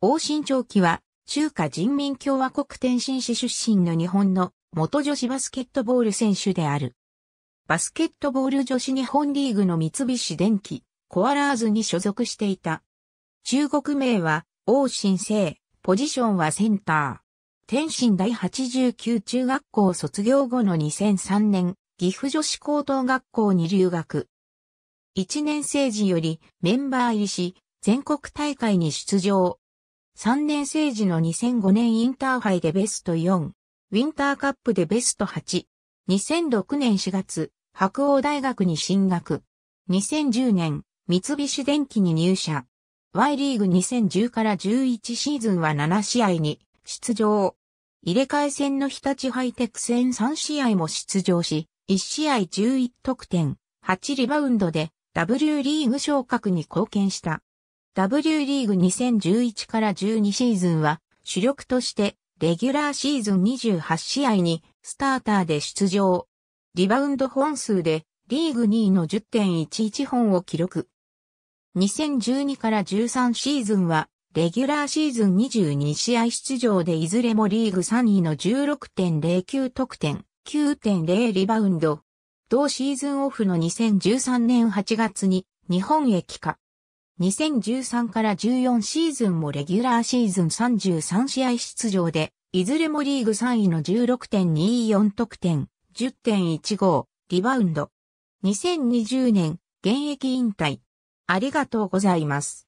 王新長期は、中華人民共和国天津市出身の日本の元女子バスケットボール選手である。バスケットボール女子日本リーグの三菱電機、コアラーズに所属していた。中国名は、王新生、ポジションはセンター。天津第89中学校卒業後の2003年、岐阜女子高等学校に留学。1年生時よりメンバー入りし、全国大会に出場。3年生時の2005年インターハイでベスト4、ウィンターカップでベスト8、2006年4月、白鸚大学に進学。2010年、三菱電機に入社。Y リーグ2010から11シーズンは7試合に出場。入れ替え戦の日立ハイテク戦3試合も出場し、1試合11得点、8リバウンドで W リーグ昇格に貢献した。W リーグ2011から12シーズンは主力としてレギュラーシーズン28試合にスターターで出場。リバウンド本数でリーグ2位の10.11本を記録。2012から13シーズンはレギュラーシーズン22試合出場でいずれもリーグ3位の16.09得点、9.0リバウンド。同シーズンオフの2013年8月に日本へ帰化。2013から14シーズンもレギュラーシーズン33試合出場で、いずれもリーグ3位の16.24得点、10.15、リバウンド。2020年、現役引退。ありがとうございます。